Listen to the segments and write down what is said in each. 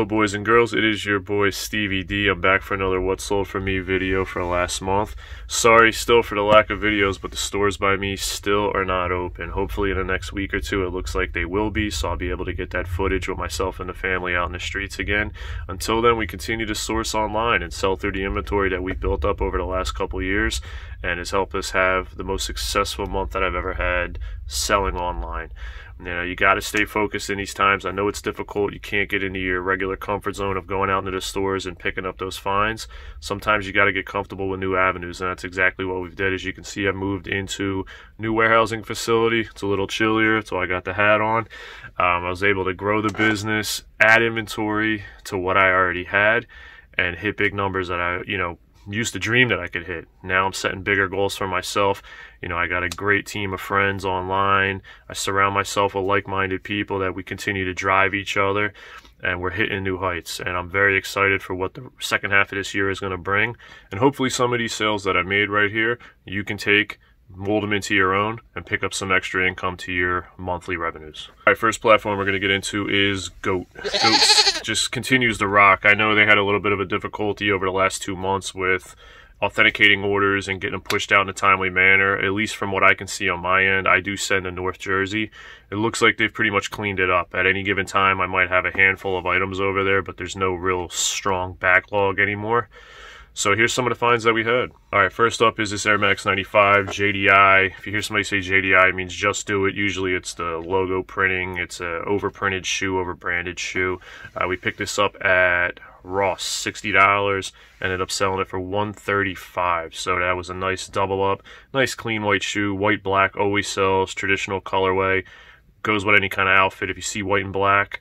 Hello boys and girls, it is your boy Stevie D. I'm back for another What Sold For Me video for last month. Sorry still for the lack of videos, but the stores by me still are not open. Hopefully in the next week or two it looks like they will be, so I'll be able to get that footage with myself and the family out in the streets again. Until then, we continue to source online and sell through the inventory that we built up over the last couple years and has helped us have the most successful month that I've ever had selling online. You know, you got to stay focused in these times. I know it's difficult. You can't get into your regular comfort zone of going out into the stores and picking up those finds. Sometimes you got to get comfortable with new avenues, and that's exactly what we've did. As you can see, i moved into new warehousing facility. It's a little chillier, so I got the hat on. Um, I was able to grow the business, add inventory to what I already had, and hit big numbers that I, you know, used to dream that I could hit. Now I'm setting bigger goals for myself. You know, I got a great team of friends online. I surround myself with like-minded people that we continue to drive each other and we're hitting new heights. And I'm very excited for what the second half of this year is going to bring. And hopefully some of these sales that I made right here, you can take mold them into your own and pick up some extra income to your monthly revenues. All right, first platform we're going to get into is goat. Goats just continues to rock. I know they had a little bit of a difficulty over the last two months with authenticating orders and getting them pushed out in a timely manner, at least from what I can see on my end. I do send to North Jersey. It looks like they've pretty much cleaned it up. At any given time, I might have a handful of items over there, but there's no real strong backlog anymore. So here's some of the finds that we had. All right, first up is this Air Max 95 JDI. If you hear somebody say JDI, it means just do it. Usually it's the logo printing. It's a overprinted shoe, overbranded shoe. Uh, we picked this up at Ross, $60, ended up selling it for 135 So that was a nice double up. Nice clean white shoe. White, black always sells. Traditional colorway. Goes with any kind of outfit. If you see white and black,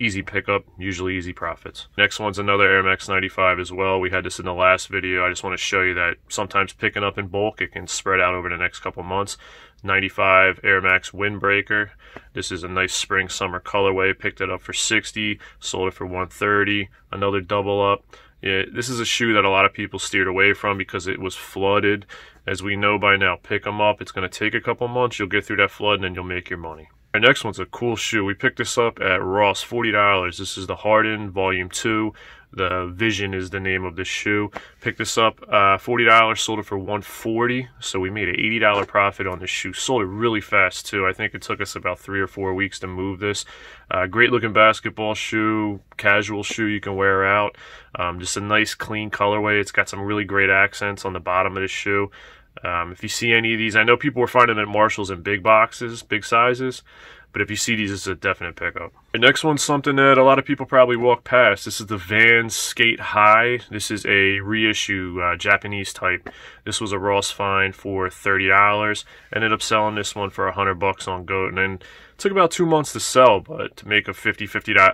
easy pickup, usually easy profits. Next one's another Air Max 95 as well. We had this in the last video. I just want to show you that sometimes picking up in bulk, it can spread out over the next couple months. 95 Air Max Windbreaker. This is a nice spring summer colorway. Picked it up for 60, sold it for 130. Another double up. Yeah, this is a shoe that a lot of people steered away from because it was flooded. As we know by now, pick them up. It's going to take a couple months. You'll get through that flood and then you'll make your money. Our next one's a cool shoe. We picked this up at Ross, $40. This is the Harden Volume 2. The Vision is the name of the shoe. Picked this up, uh, $40, sold it for $140. So we made an $80 profit on this shoe. Sold it really fast, too. I think it took us about three or four weeks to move this. Uh, great looking basketball shoe, casual shoe you can wear out. Um, just a nice, clean colorway. It's got some really great accents on the bottom of the shoe. Um, if you see any of these, I know people were finding them at Marshalls in big boxes, big sizes, but if you see these, it's a definite pickup. The next one's something that a lot of people probably walk past. This is the Van Skate High. This is a reissue, uh, Japanese type. This was a Ross find for $30. Ended up selling this one for 100 bucks on Goat, and then took about two months to sell, but to make a $50,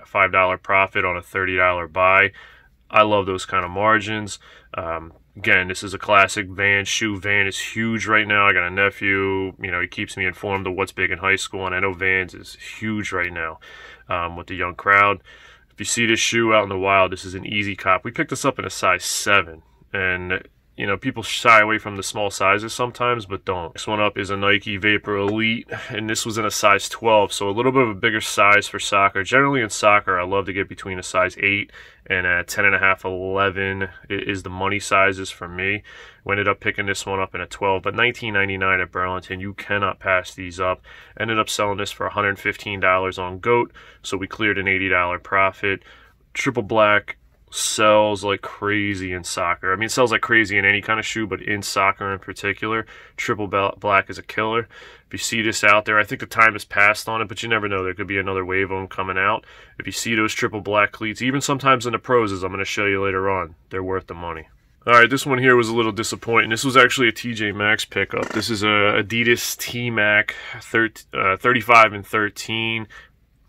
$55 profit on a $30 buy, I love those kind of margins. Um, Again, this is a classic van. Shoe van is huge right now. I got a nephew. You know, he keeps me informed of what's big in high school, and I know Vans is huge right now um, with the young crowd. If you see this shoe out in the wild, this is an easy cop. We picked this up in a size 7, and you know, people shy away from the small sizes sometimes, but don't. This one up is a Nike Vapor Elite, and this was in a size 12, so a little bit of a bigger size for soccer. Generally in soccer, I love to get between a size 8 and a 10 and a half, 11 is the money sizes for me. We ended up picking this one up in a 12, but 19.99 at Burlington, you cannot pass these up. Ended up selling this for $115 on GOAT, so we cleared an $80 profit. Triple black, sells like crazy in soccer. I mean, sells like crazy in any kind of shoe, but in soccer in particular, triple black is a killer. If you see this out there, I think the time has passed on it, but you never know. There could be another wave of them coming out. If you see those triple black cleats, even sometimes in the pros, as I'm going to show you later on, they're worth the money. All right, this one here was a little disappointing. This was actually a TJ Maxx pickup. This is a Adidas T-Mac uh, 35 and 13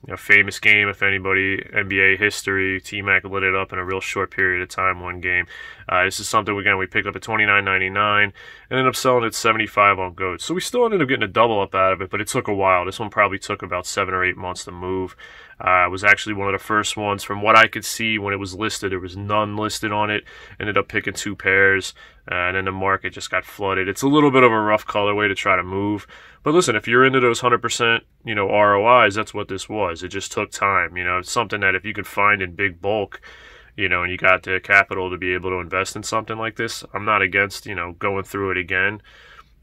a famous game, if anybody NBA history. T Mac lit it up in a real short period of time, one game. Uh, this is something, again, we picked up at $29.99 and ended up selling at 75 on Goats. So we still ended up getting a double up out of it, but it took a while. This one probably took about seven or eight months to move. Uh, it was actually one of the first ones. From what I could see when it was listed, there was none listed on it. Ended up picking two pairs, uh, and then the market just got flooded. It's a little bit of a rough colorway to try to move. But listen, if you're into those 100% you know, ROIs, that's what this was. It just took time. You know, it's something that if you could find in big bulk – you know, and you got the capital to be able to invest in something like this, I'm not against, you know, going through it again.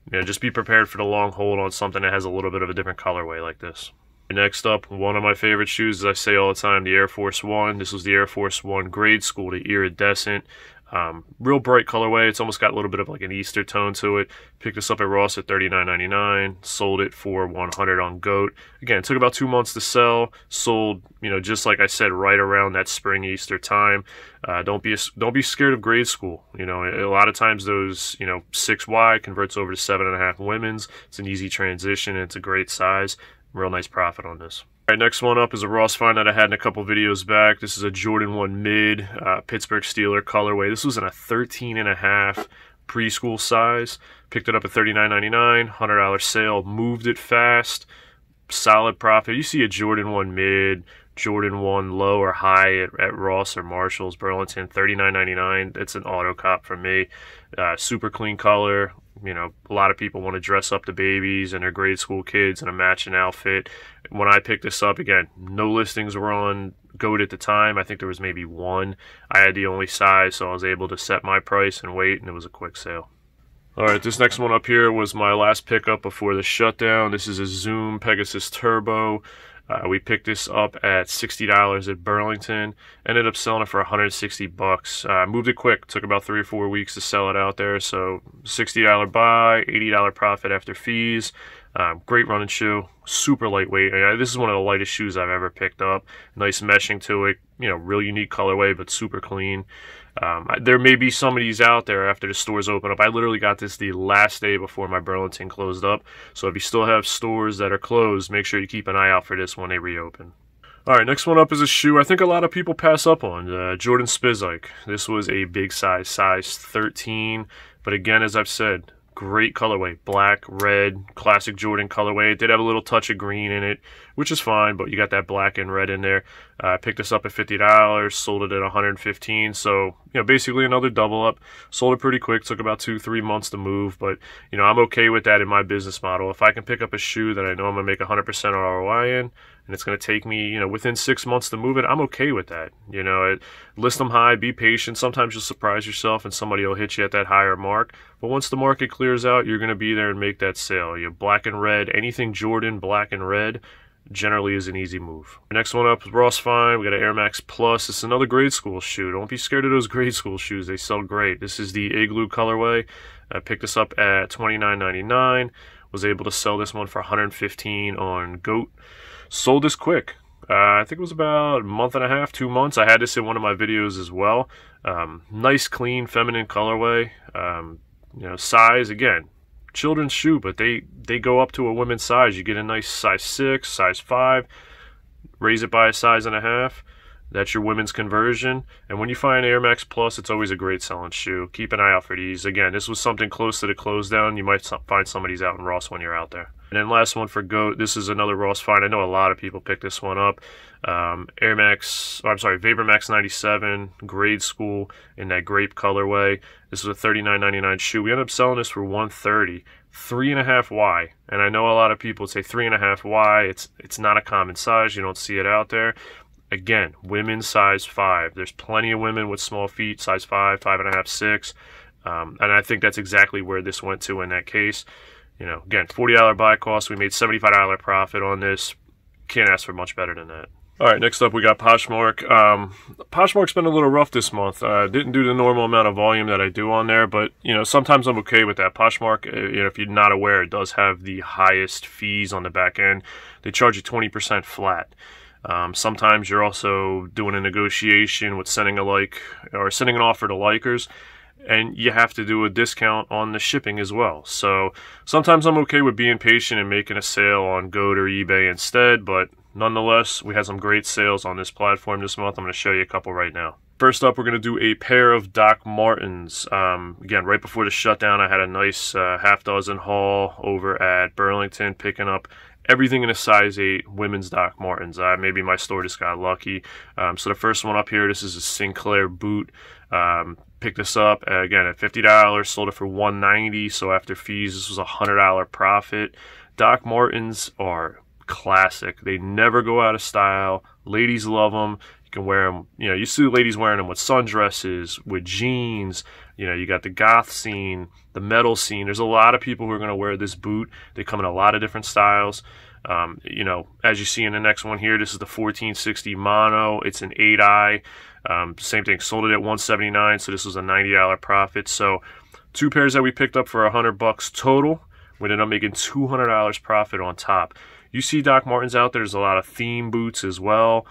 You know, just be prepared for the long hold on something that has a little bit of a different colorway like this. Next up, one of my favorite shoes, as I say all the time, the Air Force One. This was the Air Force One grade school, the iridescent. Um, real bright colorway. It's almost got a little bit of like an Easter tone to it. Picked this up at Ross at $39.99. Sold it for 100 on GOAT. Again, took about two months to sell. Sold, you know, just like I said, right around that spring Easter time. Uh, don't be don't be scared of grade school. You know, a lot of times those, you know, 6Y converts over to 7.5 women's. It's an easy transition. it's a great size real nice profit on this. All right, next one up is a Ross find that I had in a couple videos back. This is a Jordan 1 mid, uh, Pittsburgh Steeler colorway. This was in a 13 and a half preschool size. Picked it up at $39.99, $100 sale, moved it fast, solid profit. You see a Jordan 1 mid, Jordan 1 low or high at, at Ross or Marshall's, Burlington, $39.99. It's an auto cop for me. Uh, super clean color. You know, a lot of people want to dress up the babies and their grade school kids in a matching outfit. When I picked this up, again, no listings were on Goat at the time. I think there was maybe one. I had the only size, so I was able to set my price and wait, and it was a quick sale. All right, this next one up here was my last pickup before the shutdown. This is a Zoom Pegasus Turbo. Uh, we picked this up at $60 at Burlington, ended up selling it for 160 bucks. Uh, moved it quick, took about three or four weeks to sell it out there. So $60 buy, $80 profit after fees. Um, great running shoe, super lightweight. I, uh, this is one of the lightest shoes I've ever picked up. Nice meshing to it, you know, real unique colorway, but super clean. Um, there may be some of these out there after the stores open up. I literally got this the last day before my Burlington closed up. So if you still have stores that are closed, make sure you keep an eye out for this when they reopen. All right, next one up is a shoe I think a lot of people pass up on uh, Jordan Spizike. This was a big size, size 13. But again, as I've said, Great colorway. Black, red, classic Jordan colorway. It did have a little touch of green in it, which is fine, but you got that black and red in there. Uh, I uh, picked this up at $50, sold it at 115 So, you know, basically another double up. Sold it pretty quick. Took about two, three months to move, but, you know, I'm okay with that in my business model. If I can pick up a shoe that I know I'm going to make 100% ROI in, and it's going to take me, you know, within six months to move it, I'm okay with that. You know, it, list them high, be patient. Sometimes you'll surprise yourself and somebody will hit you at that higher mark. But once the market clears out, you're going to be there and make that sale. You black and red, anything Jordan, black and red generally is an easy move. Next one up is Ross Fine. We got an Air Max Plus. It's another grade school shoe. Don't be scared of those grade school shoes. They sell great. This is the Igloo colorway. I picked this up at $29.99. Was able to sell this one for 115 on GOAT sold this quick. Uh, I think it was about a month and a half, two months. I had this in one of my videos as well. Um, nice, clean, feminine colorway. Um, you know, size again, children's shoe, but they they go up to a women's size. You get a nice size six, size five, raise it by a size and a half. That's your women's conversion. And when you find Air Max Plus, it's always a great selling shoe. Keep an eye out for these. Again, this was something close to the close down. You might find somebody's out in Ross when you're out there. And then last one for GOAT. This is another Ross find. I know a lot of people pick this one up. Um, Air Max, oh, I'm sorry, Vapor Max 97, grade school in that grape colorway. This was a $39.99 shoe. We ended up selling this for 130 three and a half Y. And I know a lot of people say three and a half Y. It's it's not a common size. You don't see it out there. Again, women size five. There's plenty of women with small feet, size five, five and a half, six. Um, and I think that's exactly where this went to in that case. You know, again, $40 buy cost. We made $75 profit on this. Can't ask for much better than that. All right, next up we got Poshmark. Um, Poshmark's been a little rough this month. Uh, didn't do the normal amount of volume that I do on there, but you know sometimes I'm okay with that. Poshmark, uh, you know, if you're not aware, it does have the highest fees on the back end. They charge you 20% flat. Um, sometimes you're also doing a negotiation with sending a like or sending an offer to likers, and you have to do a discount on the shipping as well. So sometimes I'm okay with being patient and making a sale on Goat or eBay instead, but nonetheless, we had some great sales on this platform this month. I'm going to show you a couple right now. First up, we're going to do a pair of Doc Martens. Um, again, right before the shutdown, I had a nice uh, half dozen haul over at Burlington, picking up everything in a size 8 women's Doc Martens. Uh, maybe my store just got lucky. Um, so the first one up here, this is a Sinclair boot. Um, picked this up uh, again at $50, sold it for $190. So after fees, this was a $100 profit. Doc Martens are classic. They never go out of style. Ladies love them. You can wear them, you know, you see ladies wearing them with sundresses, with jeans, you know, you got the goth scene, the metal scene. There's a lot of people who are going to wear this boot. They come in a lot of different styles. Um, you know, as you see in the next one here, this is the 1460 mono. It's an 8i. Um, same thing, sold it at 179 so this was a $90 profit. So two pairs that we picked up for 100 bucks total. We ended up making $200 profit on top. You see Doc Martens out there. There's a lot of theme boots as well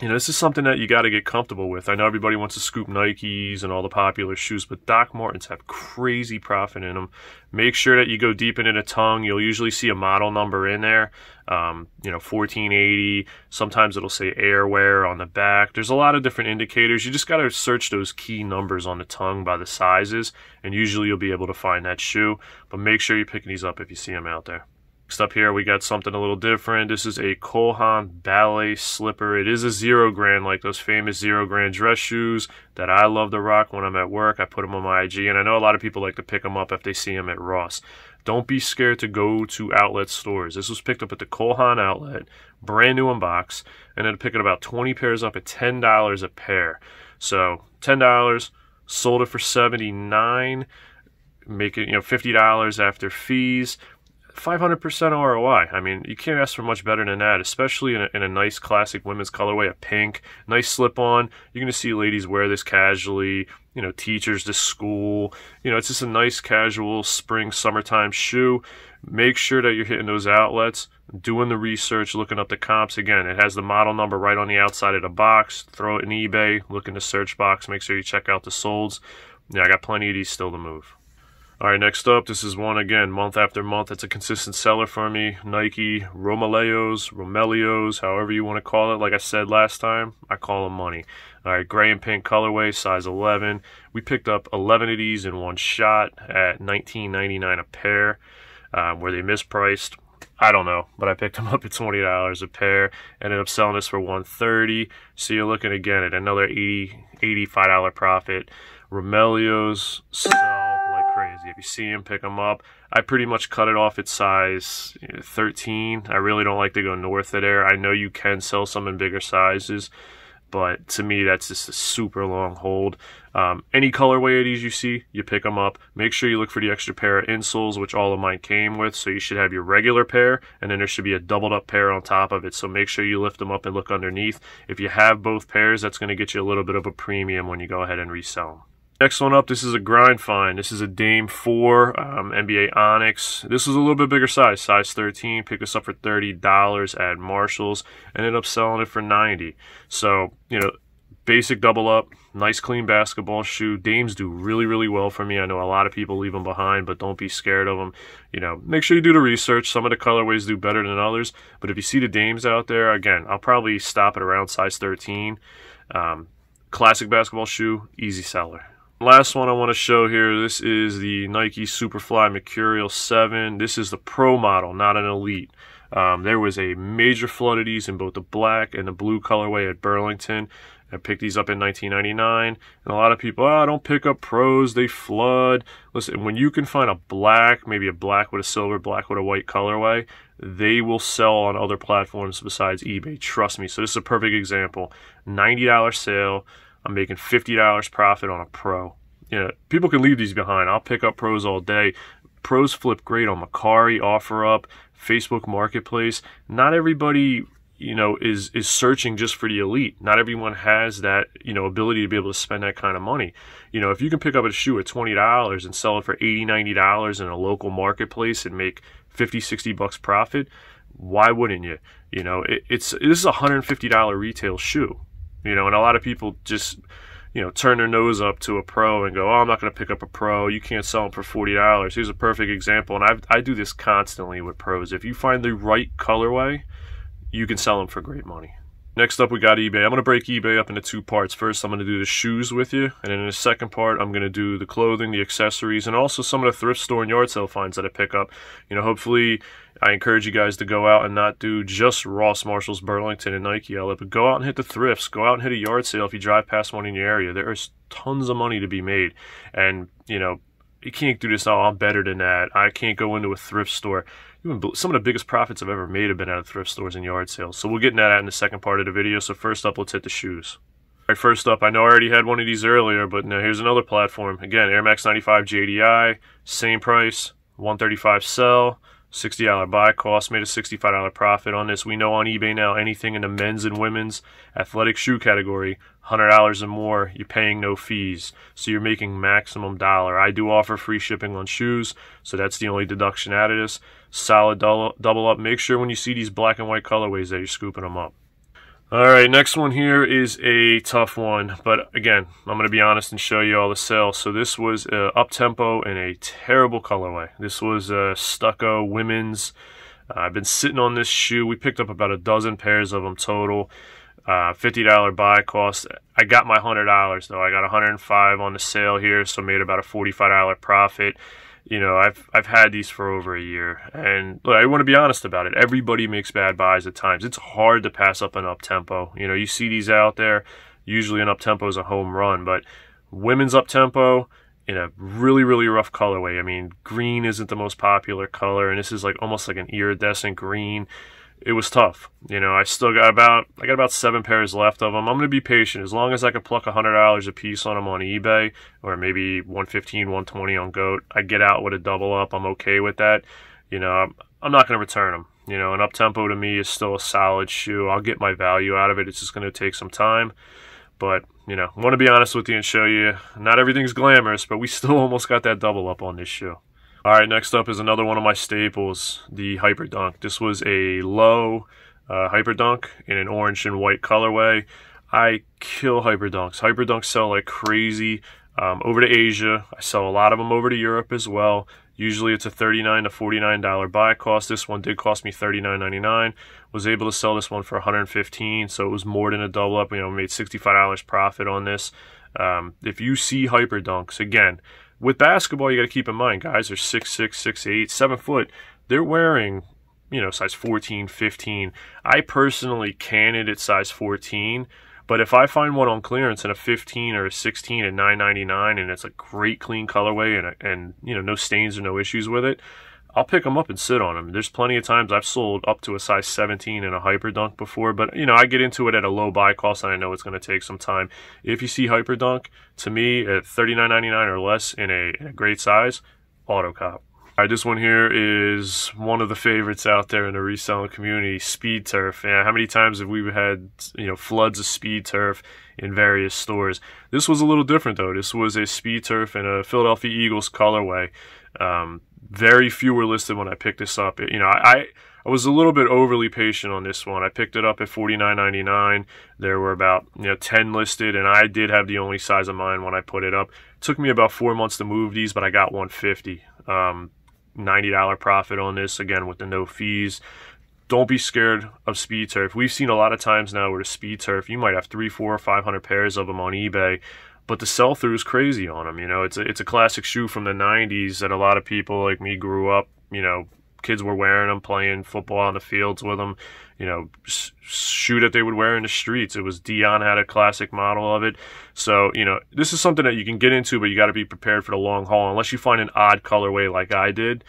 you know, this is something that you got to get comfortable with. I know everybody wants to scoop Nikes and all the popular shoes, but Doc Martens have crazy profit in them. Make sure that you go deep into the tongue. You'll usually see a model number in there, um, you know, 1480. Sometimes it'll say airwear on the back. There's a lot of different indicators. You just got to search those key numbers on the tongue by the sizes, and usually you'll be able to find that shoe. But make sure you're picking these up if you see them out there. Next up here, we got something a little different. This is a Kohan Ballet Slipper. It is a zero grand, like those famous zero grand dress shoes that I love to rock when I'm at work. I put them on my IG, and I know a lot of people like to pick them up if they see them at Ross. Don't be scared to go to outlet stores. This was picked up at the Kohan outlet, brand new in box, and it'll pick it about 20 pairs up at $10 a pair. So $10, sold it for 79 making you know $50 after fees 500% ROI. I mean, you can't ask for much better than that, especially in a, in a nice classic women's colorway, a pink, nice slip on. You're going to see ladies wear this casually, you know, teachers to school. You know, it's just a nice casual spring, summertime shoe. Make sure that you're hitting those outlets, doing the research, looking up the comps. Again, it has the model number right on the outside of the box. Throw it in eBay, look in the search box, make sure you check out the solds. Yeah, I got plenty of these still to move. All right, next up, this is one again, month after month. It's a consistent seller for me. Nike, Romaleos, Romelios, however you want to call it. Like I said last time, I call them money. All right, gray and pink colorway, size 11. We picked up 11 of these in one shot at 19.99 a pair. Um, where they mispriced, I don't know, but I picked them up at twenty dollars a pair. Ended up selling this for one thirty. So you're looking again at another 80 85 dollar profit. Romelios sell easy. If you see them, pick them up. I pretty much cut it off at size 13. I really don't like to go north of there. I know you can sell some in bigger sizes, but to me, that's just a super long hold. Um, any colorway of these you see, you pick them up. Make sure you look for the extra pair of insoles, which all of mine came with. So you should have your regular pair, and then there should be a doubled up pair on top of it. So make sure you lift them up and look underneath. If you have both pairs, that's going to get you a little bit of a premium when you go ahead and resell them. Next one up, this is a grind find. This is a Dame 4 um, NBA Onyx. This is a little bit bigger size, size 13. Pick this up for $30 at Marshall's. Ended up selling it for 90 So, you know, basic double up, nice clean basketball shoe. Dames do really, really well for me. I know a lot of people leave them behind, but don't be scared of them. You know, make sure you do the research. Some of the colorways do better than others, but if you see the Dames out there, again, I'll probably stop at around size 13. Um, classic basketball shoe, easy seller last one I want to show here, this is the Nike Superfly Mercurial 7. This is the Pro model, not an Elite. Um, there was a major flood of these in both the black and the blue colorway at Burlington. I picked these up in 1999, and a lot of people, oh, don't pick up pros, they flood. Listen, when you can find a black, maybe a black with a silver, black with a white colorway, they will sell on other platforms besides eBay, trust me. So this is a perfect example. $90 sale, I'm making $50 profit on a pro. You know, people can leave these behind. I'll pick up pros all day. Pros flip great on Macari, OfferUp, Facebook Marketplace. Not everybody you know is is searching just for the elite not everyone has that you know ability to be able to spend that kind of money you know if you can pick up a shoe at $20 and sell it for 80 90 dollars in a local marketplace and make 50 60 bucks profit why wouldn't you you know it, it's this is a $150 retail shoe you know, and a lot of people just you know, turn their nose up to a pro and go, oh, I'm not going to pick up a pro. You can't sell them for forty dollars. Here's a perfect example, and I I do this constantly with pros. If you find the right colorway, you can sell them for great money. Next up, we got eBay. I'm going to break eBay up into two parts. First, I'm going to do the shoes with you, and then in the second part, I'm going to do the clothing, the accessories, and also some of the thrift store and yard sale finds that I pick up. You know, hopefully, I encourage you guys to go out and not do just Ross, Marshalls, Burlington, and Nike outlet, but go out and hit the thrifts. Go out and hit a yard sale if you drive past one in your area. There is tons of money to be made, and, you know, you can't do this, oh, I'm better than that. I can't go into a thrift store some of the biggest profits I've ever made have been out of thrift stores and yard sales. So we'll get into that in the second part of the video. So first up, let's hit the shoes. All right, first up, I know I already had one of these earlier, but now here's another platform. Again, Air Max 95 JDI, same price, 135 sell. $60 buy cost, made a $65 profit on this. We know on eBay now anything in the men's and women's athletic shoe category, $100 or more, you're paying no fees. So you're making maximum dollar. I do offer free shipping on shoes, so that's the only deduction out of this. Solid double up. Make sure when you see these black and white colorways that you're scooping them up. All right, next one here is a tough one, but again, I'm going to be honest and show you all the sales. So this was uh, up-tempo in a terrible colorway. This was a uh, stucco women's. Uh, I've been sitting on this shoe. We picked up about a dozen pairs of them total. Uh, $50 buy cost. I got my $100 though. I got 105 on the sale here, so made about a $45 profit you know, I've I've had these for over a year, and look, I want to be honest about it. Everybody makes bad buys at times. It's hard to pass up an up tempo. You know, you see these out there. Usually, an up tempo is a home run, but women's up tempo in a really really rough colorway. I mean, green isn't the most popular color, and this is like almost like an iridescent green it was tough. You know, I still got about I got about seven pairs left of them. I'm gonna be patient as long as I can pluck hundred dollars a piece on them on eBay or maybe 115, 120 on Goat. I get out with a double up. I'm okay with that. You know, I'm, I'm not gonna return them. You know, an up tempo to me is still a solid shoe. I'll get my value out of it. It's just gonna take some time, but you know, I want to be honest with you and show you not everything's glamorous, but we still almost got that double up on this shoe. All right, next up is another one of my staples, the Hyper Dunk. This was a low uh, Hyper Dunk in an orange and white colorway. I kill Hyper Dunks. Hyper Dunks sell like crazy um, over to Asia. I sell a lot of them over to Europe as well. Usually it's a $39 to $49 buy cost. This one did cost me $39.99. Was able to sell this one for $115, so it was more than a double up. You know, made $65 profit on this. Um, if you see Hyper Dunks, again, with basketball, you got to keep in mind, guys are six, six, six, eight, seven foot. They're wearing, you know, size 14, 15. I personally can it at size 14, but if I find one on clearance in a 15 or a 16 at 9.99, and it's a great clean colorway and and you know no stains or no issues with it, I'll pick them up and sit on them. There's plenty of times I've sold up to a size 17 in a Hyperdunk before, but you know, I get into it at a low buy cost and I know it's going to take some time. If you see Hyperdunk, to me at 39.99 or less in a, in a great size, auto cop. All right, this one here is one of the favorites out there in the reselling community, Speed Turf. Yeah, how many times have we had, you know, floods of Speed Turf in various stores? This was a little different, though. This was a Speed Turf in a Philadelphia Eagles colorway. Um, very few were listed when I picked this up. You know, I I was a little bit overly patient on this one. I picked it up at forty nine ninety nine. There were about you know ten listed, and I did have the only size of mine when I put it up. It took me about four months to move these, but I got one fifty. Um, ninety dollar profit on this again with the no fees don't be scared of speed turf. We've seen a lot of times now where the speed turf, you might have three, four, five hundred pairs of them on eBay but the sell through is crazy on them. You know, it's a, it's a classic shoe from the 90s that a lot of people like me grew up, you know, kids were wearing them, playing football on the fields with them, you know, shoe that they would wear in the streets. It was Dion had a classic model of it. So, you know, this is something that you can get into, but you got to be prepared for the long haul unless you find an odd colorway like I did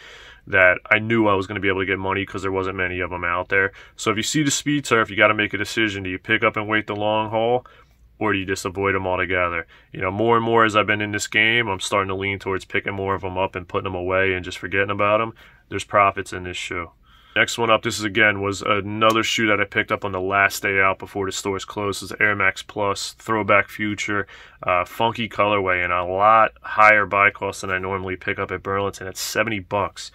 that I knew I was going to be able to get money because there wasn't many of them out there. So if you see the speed if you got to make a decision. Do you pick up and wait the long haul or do you just avoid them altogether? You know, more and more as I've been in this game, I'm starting to lean towards picking more of them up and putting them away and just forgetting about them. There's profits in this shoe. Next one up, this is again, was another shoe that I picked up on the last day out before the stores closed. This is Air Max Plus, Throwback Future, uh, funky colorway, and a lot higher buy cost than I normally pick up at Burlington. It's 70 bucks.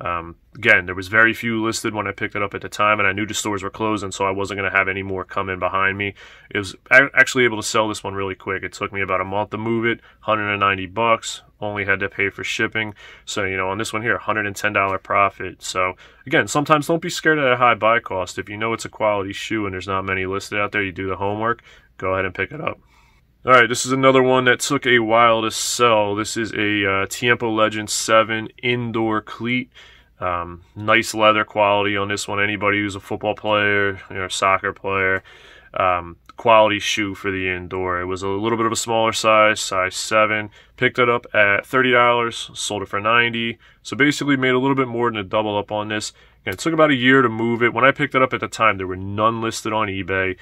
Um, again, there was very few listed when I picked it up at the time, and I knew the stores were closing, so I wasn't going to have any more come in behind me. It was actually able to sell this one really quick. It took me about a month to move it, 190 bucks. Only had to pay for shipping. So you know, on this one here, $110 profit. So again, sometimes don't be scared at a high buy cost. If you know it's a quality shoe and there's not many listed out there, you do the homework. Go ahead and pick it up. Alright, this is another one that took a while to sell. This is a uh, Tiempo Legend 7 indoor cleat. Um, nice leather quality on this one. Anybody who's a football player or you know, soccer player, um, quality shoe for the indoor. It was a little bit of a smaller size, size 7. Picked it up at $30, sold it for 90 So basically made a little bit more than a double up on this. And it took about a year to move it. When I picked it up at the time, there were none listed on eBay.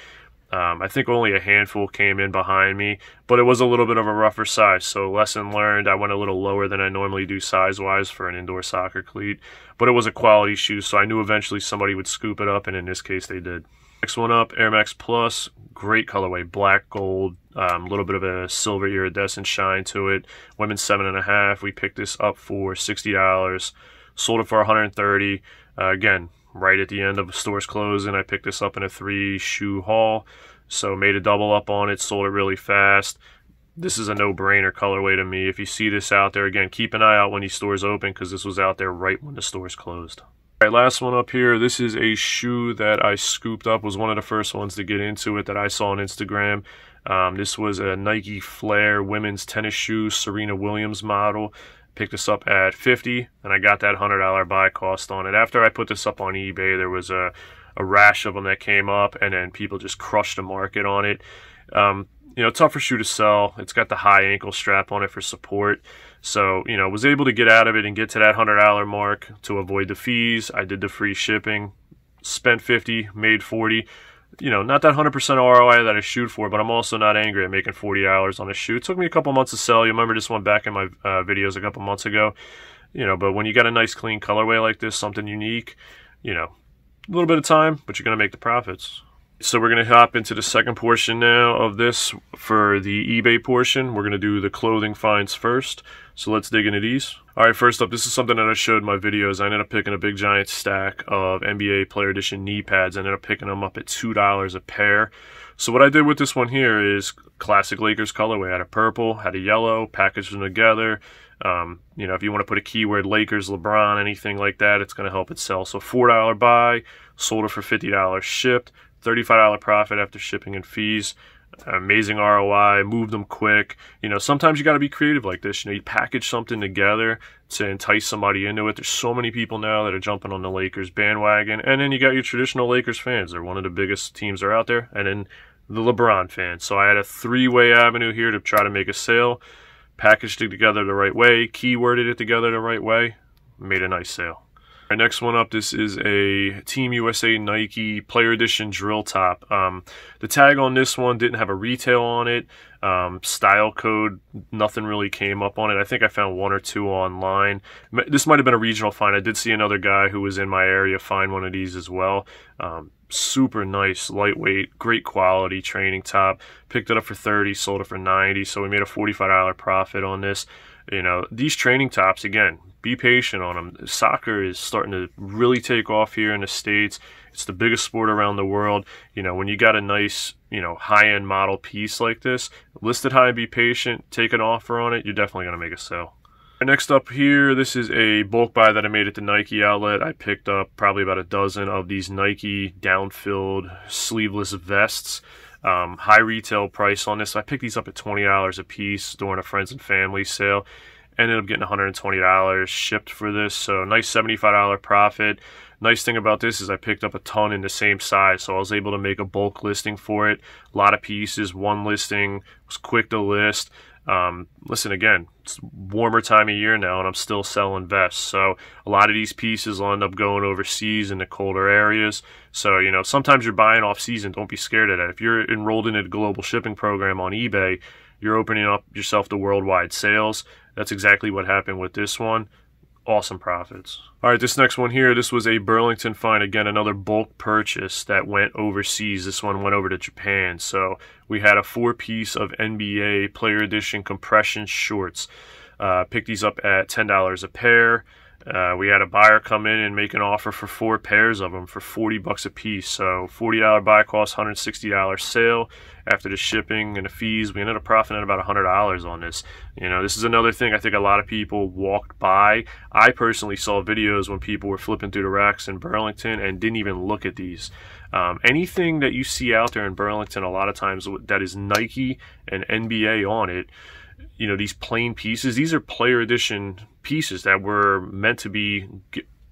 Um, I think only a handful came in behind me, but it was a little bit of a rougher size. So, lesson learned, I went a little lower than I normally do size wise for an indoor soccer cleat, but it was a quality shoe, so I knew eventually somebody would scoop it up, and in this case, they did. Next one up, Air Max Plus. Great colorway, black, gold, a um, little bit of a silver iridescent shine to it. Women's seven and a half. We picked this up for sixty dollars, sold it for one hundred and thirty. Uh, again, right at the end of stores closing. I picked this up in a three shoe haul. So made a double up on it, sold it really fast. This is a no-brainer colorway to me. If you see this out there, again, keep an eye out when these stores open because this was out there right when the stores closed. All right, last one up here. This is a shoe that I scooped up. was one of the first ones to get into it that I saw on Instagram. Um, this was a Nike Flare women's tennis shoe, Serena Williams model picked this up at 50 and I got that $100 buy cost on it. After I put this up on eBay, there was a, a rash of them that came up and then people just crushed the market on it. Um, you know, tougher shoe to sell. It's got the high ankle strap on it for support. So, you know, was able to get out of it and get to that $100 mark to avoid the fees. I did the free shipping, spent 50, made 40 you know, not that 100% ROI that I shoot for, but I'm also not angry at making $40 on a shoot. It took me a couple months to sell. You remember this one back in my uh, videos a couple months ago. You know, but when you got a nice clean colorway like this, something unique, you know, a little bit of time, but you're going to make the profits. So we're going to hop into the second portion now of this for the eBay portion. We're going to do the clothing finds first. So let's dig into these. All right, first up, this is something that I showed in my videos. I ended up picking a big giant stack of NBA Player Edition knee pads. I ended up picking them up at $2 a pair. So what I did with this one here is classic Lakers colorway. I had a purple, had a yellow, packaged them together. Um, you know, if you want to put a keyword Lakers, LeBron, anything like that, it's going to help it sell. So $4 buy, sold it for $50 shipped. $35 profit after shipping and fees amazing ROI, move them quick. You know, sometimes you got to be creative like this. You know, you package something together to entice somebody into it. There's so many people now that are jumping on the Lakers bandwagon. And then you got your traditional Lakers fans. They're one of the biggest teams that are out there. And then the LeBron fans. So I had a three way avenue here to try to make a sale, packaged it together the right way, keyworded it together the right way, made a nice sale next one up, this is a Team USA Nike Player Edition Drill Top. Um, the tag on this one didn't have a retail on it. Um, style code, nothing really came up on it. I think I found one or two online. This might have been a regional find. I did see another guy who was in my area find one of these as well. Um, super nice, lightweight, great quality training top. Picked it up for 30, sold it for 90, so we made a $45 profit on this. You know, these training tops, again, be patient on them. Soccer is starting to really take off here in the States. It's the biggest sport around the world. You know, when you got a nice, you know, high end model piece like this, list it high, be patient, take an offer on it, you're definitely going to make a sale. next up here, this is a bulk buy that I made at the Nike outlet. I picked up probably about a dozen of these Nike down-filled sleeveless vests. Um, high retail price on this. I picked these up at $20 a piece during a friends and family sale. Ended up getting $120 shipped for this. So nice $75 profit. Nice thing about this is I picked up a ton in the same size. So I was able to make a bulk listing for it. A lot of pieces, one listing, was quick to list. Um, listen again, it's warmer time of year now, and I'm still selling vests. So a lot of these pieces will end up going overseas into colder areas. So you know, sometimes you're buying off season. Don't be scared of that. If you're enrolled in a global shipping program on eBay, you're opening up yourself to worldwide sales. That's exactly what happened with this one awesome profits. All right, this next one here, this was a Burlington find. Again, another bulk purchase that went overseas. This one went over to Japan. So we had a four-piece of NBA Player Edition compression shorts. Uh, picked these up at $10 a pair. Uh, we had a buyer come in and make an offer for four pairs of them for 40 bucks a piece. So $40 buy cost, $160 sale. After the shipping and the fees, we ended up profiting at about $100 on this. You know, this is another thing I think a lot of people walked by. I personally saw videos when people were flipping through the racks in Burlington and didn't even look at these. Um, anything that you see out there in Burlington, a lot of times that is Nike and NBA on it, you know, these plain pieces, these are player edition pieces that were meant to be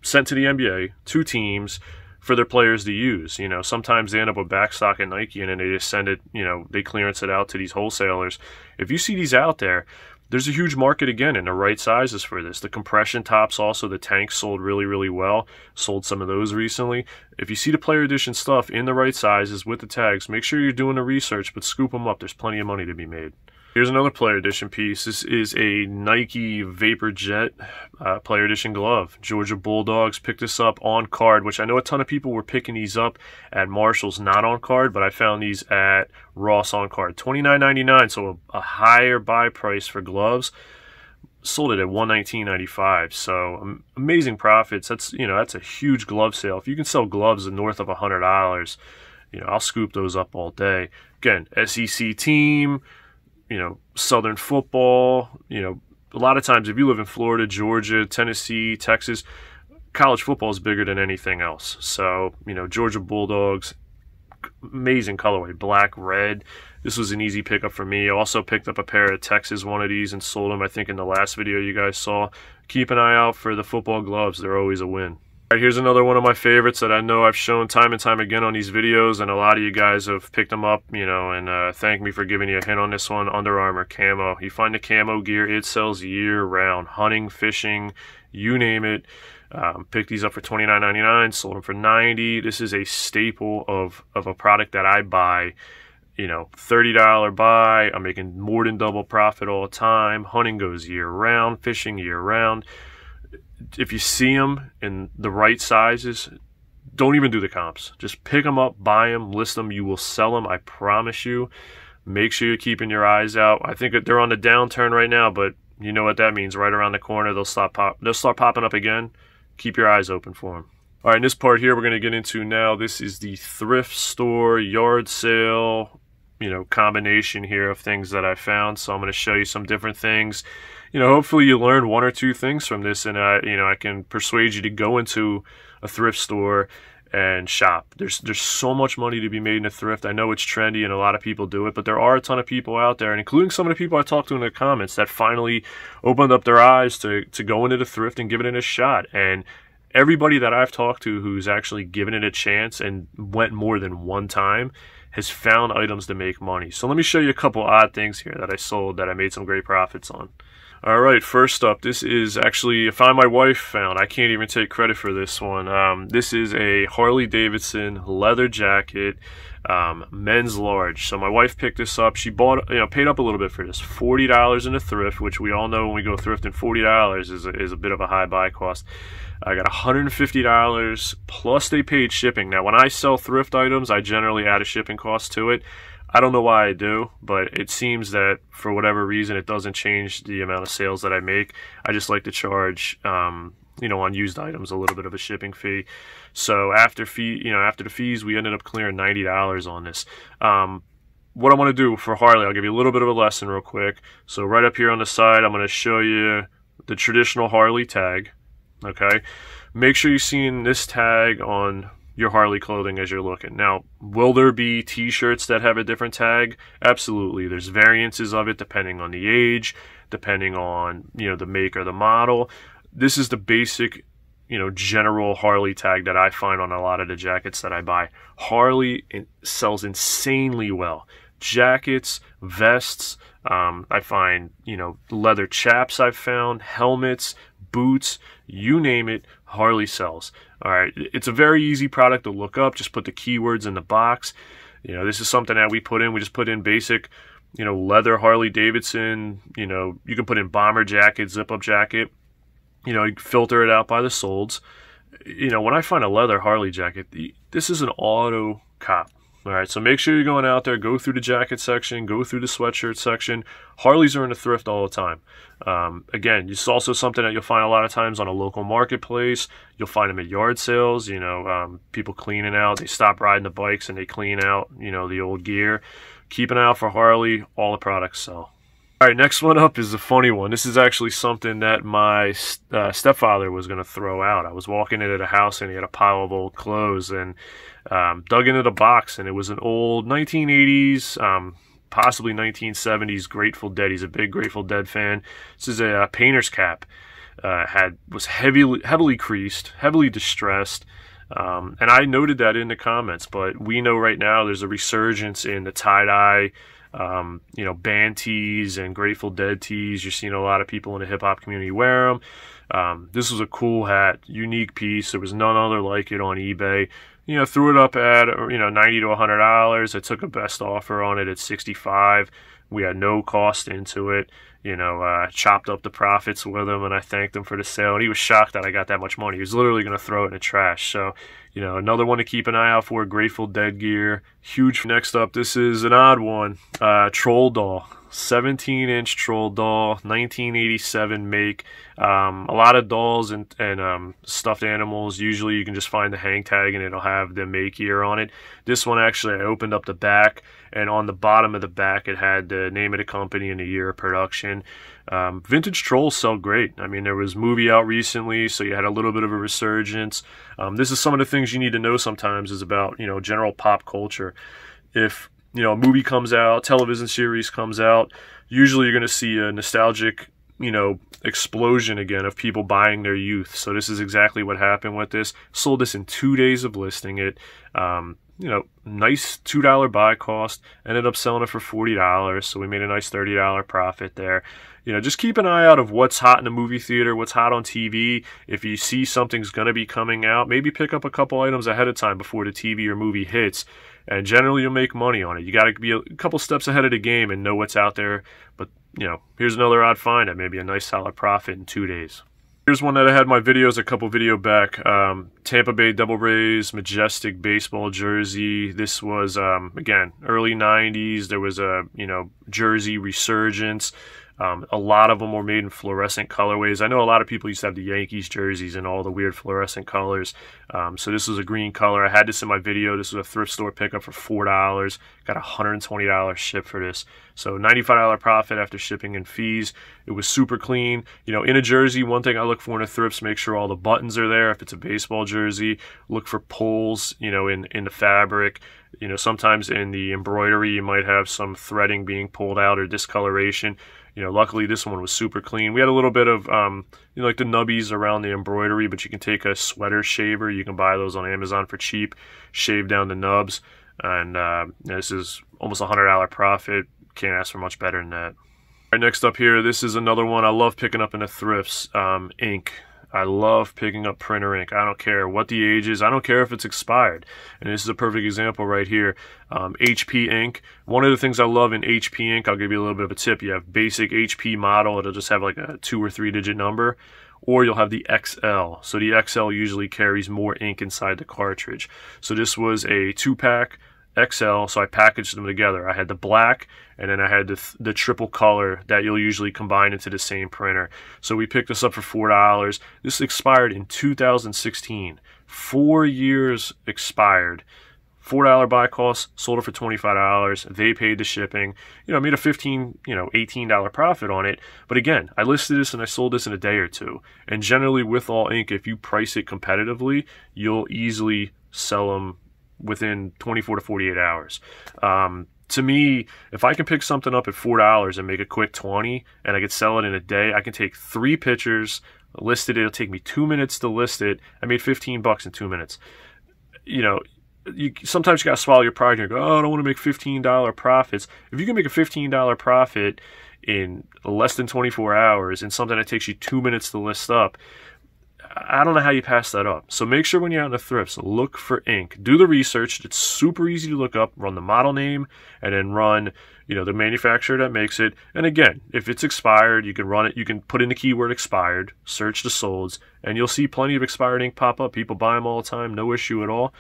sent to the NBA, two teams, for their players to use. You know, sometimes they end up with backstock at Nike and then they just send it, you know, they clearance it out to these wholesalers. If you see these out there, there's a huge market again in the right sizes for this. The compression tops also, the tanks sold really, really well. Sold some of those recently. If you see the player edition stuff in the right sizes with the tags, make sure you're doing the research, but scoop them up. There's plenty of money to be made. Here's another player edition piece. This is a Nike Vapor Jet uh, player edition glove. Georgia Bulldogs picked this up on card, which I know a ton of people were picking these up at Marshall's, not on card, but I found these at Ross on card. $29.99, so a, a higher buy price for gloves. Sold it at $119.95, so amazing profits. That's, you know, that's a huge glove sale. If you can sell gloves north of $100, you know, I'll scoop those up all day. Again, SEC team, you know, Southern football. You know, a lot of times if you live in Florida, Georgia, Tennessee, Texas, college football is bigger than anything else. So, you know, Georgia Bulldogs, amazing colorway, black, red. This was an easy pickup for me. I also picked up a pair of Texas one of these and sold them, I think, in the last video you guys saw. Keep an eye out for the football gloves. They're always a win. Right, here's another one of my favorites that I know I've shown time and time again on these videos, and a lot of you guys have picked them up, you know, and uh, thank me for giving you a hint on this one, Under Armour Camo. You find the camo gear, it sells year-round, hunting, fishing, you name it. Um, picked these up for $29.99, sold them for 90 This is a staple of, of a product that I buy you know, $30 buy, I'm making more than double profit all the time. Hunting goes year round, fishing year round if you see them in the right sizes, don't even do the comps. Just pick them up, buy them, list them. You will sell them. I promise you. Make sure you're keeping your eyes out. I think they're on the downturn right now, but you know what that means. Right around the corner, they'll stop pop. They'll start popping up again. Keep your eyes open for them. All right, in this part here, we're going to get into now. This is the thrift store yard sale, you know, combination here of things that I found. So I'm going to show you some different things you know, hopefully you learn one or two things from this, and I, you know, I can persuade you to go into a thrift store and shop. There's there's so much money to be made in a thrift. I know it's trendy and a lot of people do it, but there are a ton of people out there, and including some of the people I talked to in the comments that finally opened up their eyes to to go into the thrift and give it a shot. And everybody that I've talked to who's actually given it a chance and went more than one time has found items to make money. So let me show you a couple odd things here that I sold that I made some great profits on. All right, first up, this is actually a find my wife found. I can't even take credit for this one. Um, this is a Harley Davidson leather jacket, um, men's large. So my wife picked this up. She bought, you know, paid up a little bit for this. Forty dollars in a thrift, which we all know when we go thrifting, forty dollars is a, is a bit of a high buy cost. I got $150 plus they paid shipping. Now, when I sell thrift items, I generally add a shipping cost to it. I don't know why I do, but it seems that for whatever reason, it doesn't change the amount of sales that I make. I just like to charge, um, you know, on used items a little bit of a shipping fee. So after fee, you know, after the fees, we ended up clearing ninety dollars on this. Um, what I want to do for Harley, I'll give you a little bit of a lesson real quick. So right up here on the side, I'm going to show you the traditional Harley tag. Okay, make sure you're seeing this tag on your Harley clothing as you're looking. Now, will there be t-shirts that have a different tag? Absolutely. There's variances of it depending on the age, depending on, you know, the make or the model. This is the basic, you know, general Harley tag that I find on a lot of the jackets that I buy. Harley sells insanely well. Jackets, vests, um, I find, you know, leather chaps I've found, helmets, boots, you name it, Harley sells. All right, it's a very easy product to look up. Just put the keywords in the box. You know, this is something that we put in. We just put in basic, you know, leather Harley Davidson. You know, you can put in bomber jacket, zip up jacket. You know, you filter it out by the solds. You know, when I find a leather Harley jacket, this is an auto cop. All right, so make sure you're going out there, go through the jacket section, go through the sweatshirt section. Harleys are in the thrift all the time. Um, again, it's also something that you'll find a lot of times on a local marketplace. You'll find them at yard sales, you know, um, people cleaning out. They stop riding the bikes and they clean out, you know, the old gear. Keep an eye out for Harley, all the products sell. All right, next one up is a funny one. This is actually something that my uh, stepfather was going to throw out. I was walking into the house and he had a pile of old clothes, and um, dug into the box, and it was an old 1980s, um, possibly 1970s Grateful Dead. He's a big Grateful Dead fan. This is a, a painter's cap. Uh, had was heavily heavily creased, heavily distressed. Um, and I noted that in the comments, but we know right now there's a resurgence in the tie dye, um, you know, band tees and Grateful Dead tees. You're seeing a lot of people in the hip hop community wear them. Um, this was a cool hat, unique piece. There was none other like it on eBay you know, threw it up at, you know, 90 to $100. I took a best offer on it at 65. We had no cost into it. You know, uh, chopped up the profits with him, and I thanked him for the sale. And he was shocked that I got that much money. He was literally going to throw it in the trash. So you know, another one to keep an eye out for, Grateful Dead gear. Huge. Next up, this is an odd one, uh, Troll Doll. 17 inch troll doll 1987 make um, a lot of dolls and, and um, stuffed animals usually you can just find the hang tag and it'll have the make year on it this one actually i opened up the back and on the bottom of the back it had the name of the company and the year of production um, vintage trolls sell great i mean there was movie out recently so you had a little bit of a resurgence um, this is some of the things you need to know sometimes is about, you know, general pop culture. If, you know, a movie comes out, television series comes out, usually you're going to see a nostalgic, you know, explosion again of people buying their youth. So this is exactly what happened with this. Sold this in two days of listing it. Um, you know, nice $2 buy cost. Ended up selling it for $40, so we made a nice $30 profit there you know, just keep an eye out of what's hot in the movie theater, what's hot on TV. If you see something's going to be coming out, maybe pick up a couple items ahead of time before the TV or movie hits. And generally, you'll make money on it. You got to be a couple steps ahead of the game and know what's out there. But, you know, here's another odd find may be a nice solid profit in two days. Here's one that I had my videos a couple video back. Um, Tampa Bay Double Rays Majestic baseball jersey. This was um, again early '90s. There was a you know jersey resurgence. Um, a lot of them were made in fluorescent colorways. I know a lot of people used to have the Yankees jerseys and all the weird fluorescent colors. Um, so this was a green color. I had this in my video. This was a thrift store pickup for $4. Got $120 ship for this. So $95 profit after shipping and fees. It was super clean. You know, in a jersey, one thing I look for in a thrift make sure all the buttons are there. If it's a baseball jersey, look for pulls, you know, in, in the fabric you know sometimes in the embroidery you might have some threading being pulled out or discoloration you know, luckily this one was super clean. We had a little bit of, um, you know, like the nubbies around the embroidery, but you can take a sweater shaver. You can buy those on Amazon for cheap, shave down the nubs. And uh, this is almost a $100 profit. Can't ask for much better than that. All right, next up here, this is another one I love picking up in the thrifts, um, ink. I love picking up printer ink. I don't care what the age is. I don't care if it's expired. And this is a perfect example right here. Um, HP ink. One of the things I love in HP ink, I'll give you a little bit of a tip. You have basic HP model. It'll just have like a two or three digit number or you'll have the XL. So the XL usually carries more ink inside the cartridge. So this was a two pack XL, so I packaged them together. I had the black, and then I had the, th the triple color that you'll usually combine into the same printer. So we picked this up for $4. This expired in 2016. Four years expired. $4 buy cost, sold it for $25. They paid the shipping. You know, I made a 15, you know, $18 profit on it. But again, I listed this and I sold this in a day or two. And generally with all ink, if you price it competitively, you'll easily sell them within 24 to 48 hours. Um, to me, if I can pick something up at four dollars and make a quick 20, and I could sell it in a day, I can take three pictures, listed it. It'll take me two minutes to list it. I made 15 bucks in two minutes. You know, you sometimes you gotta swallow your pride and go, oh, I don't want to make $15 profits. If you can make a $15 profit in less than 24 hours in something that takes you two minutes to list up, I don't know how you pass that up. So make sure when you're out in the thrifts, look for ink. Do the research. It's super easy to look up. Run the model name and then run, you know, the manufacturer that makes it. And again, if it's expired, you can run it. You can put in the keyword expired, search the solds, and you'll see plenty of expired ink pop up. People buy them all the time. No issue at all.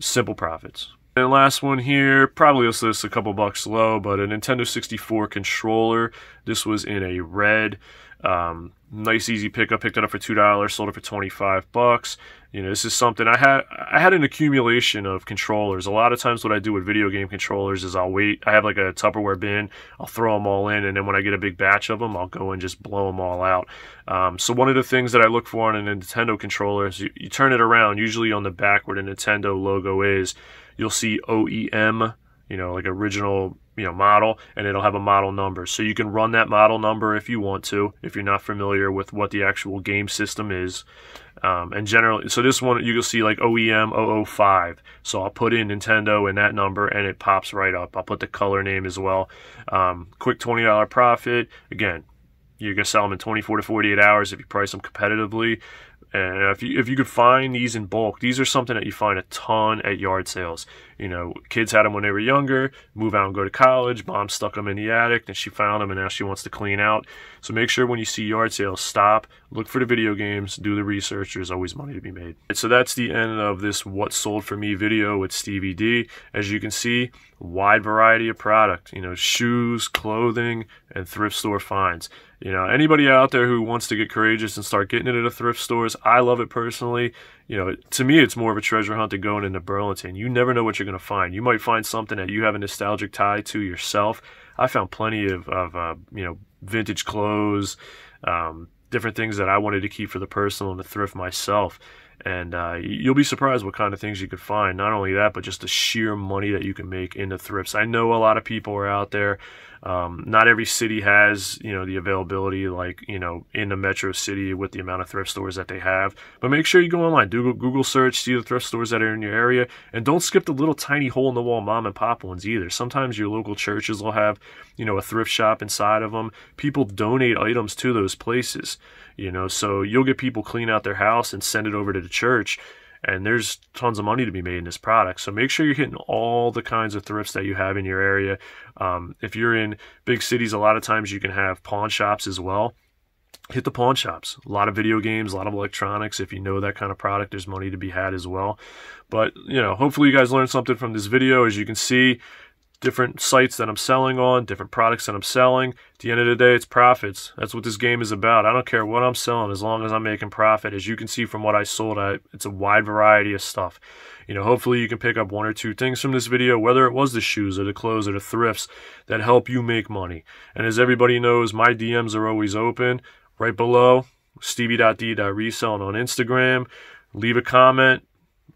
Simple profits. And last one here, probably this is a couple bucks low, but a Nintendo 64 controller. This was in a red. Um, nice easy pickup. Picked it up for two dollars. Sold it for twenty five bucks. You know, this is something I had. I had an accumulation of controllers. A lot of times, what I do with video game controllers is I'll wait. I have like a Tupperware bin. I'll throw them all in, and then when I get a big batch of them, I'll go and just blow them all out. Um, so one of the things that I look for on a Nintendo controller is you, you turn it around. Usually on the back where the Nintendo logo is, you'll see OEM. You know, like original you know model and it'll have a model number so you can run that model number if you want to if you're not familiar with what the actual game system is um, and generally so this one you can see like OEM 005 so I'll put in Nintendo and that number and it pops right up I'll put the color name as well um, quick $20 profit again you can sell them in 24 to 48 hours if you price them competitively and if you if you could find these in bulk, these are something that you find a ton at yard sales. You know, kids had them when they were younger, move out and go to college. Mom stuck them in the attic, and she found them, and now she wants to clean out. So make sure when you see yard sales, stop, look for the video games, do the research. There's always money to be made. And so that's the end of this "What Sold for Me" video with Stevie D. As you can see, wide variety of product. You know, shoes, clothing, and thrift store finds. You know, anybody out there who wants to get courageous and start getting it at thrift stores, I love it personally. You know, to me, it's more of a treasure hunt than going into Burlington. You never know what you're going to find. You might find something that you have a nostalgic tie to yourself. I found plenty of, of uh, you know, vintage clothes, um, different things that I wanted to keep for the personal and the thrift myself. And uh, you'll be surprised what kind of things you could find. Not only that, but just the sheer money that you can make in the thrifts. I know a lot of people are out there um, not every city has, you know, the availability like, you know, in the metro city with the amount of thrift stores that they have. But make sure you go online, Google, Google search, see the thrift stores that are in your area, and don't skip the little tiny hole in the wall mom and pop ones either. Sometimes your local churches will have, you know, a thrift shop inside of them. People donate items to those places, you know, so you'll get people clean out their house and send it over to the church and there's tons of money to be made in this product. So make sure you're hitting all the kinds of thrifts that you have in your area. Um, if you're in big cities, a lot of times you can have pawn shops as well. Hit the pawn shops. A lot of video games, a lot of electronics. If you know that kind of product, there's money to be had as well. But, you know, hopefully you guys learned something from this video. As you can see, different sites that I'm selling on, different products that I'm selling. At the end of the day, it's profits. That's what this game is about. I don't care what I'm selling as long as I'm making profit. As you can see from what I sold, I, it's a wide variety of stuff. You know, hopefully you can pick up one or two things from this video, whether it was the shoes or the clothes or the thrifts that help you make money. And as everybody knows, my DMs are always open right below stevie.d.resell on Instagram. Leave a comment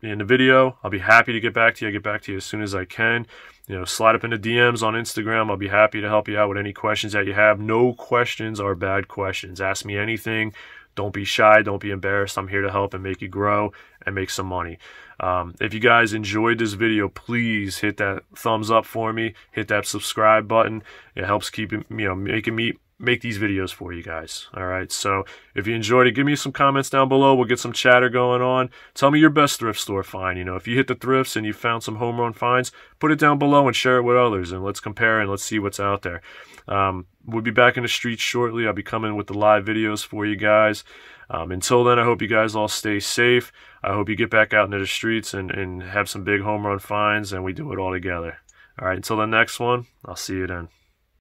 in the video. I'll be happy to get back to you. I get back to you as soon as I can you know, slide up into DMs on Instagram. I'll be happy to help you out with any questions that you have. No questions are bad questions. Ask me anything. Don't be shy. Don't be embarrassed. I'm here to help and make you grow and make some money. Um, if you guys enjoyed this video, please hit that thumbs up for me. Hit that subscribe button. It helps keep you know making me make these videos for you guys. All right. So if you enjoyed it, give me some comments down below. We'll get some chatter going on. Tell me your best thrift store find. You know, if you hit the thrifts and you found some home run finds, put it down below and share it with others. And let's compare and let's see what's out there. Um, we'll be back in the streets shortly. I'll be coming with the live videos for you guys. Um, until then, I hope you guys all stay safe. I hope you get back out into the streets and, and have some big home run finds and we do it all together. All right. Until the next one, I'll see you then.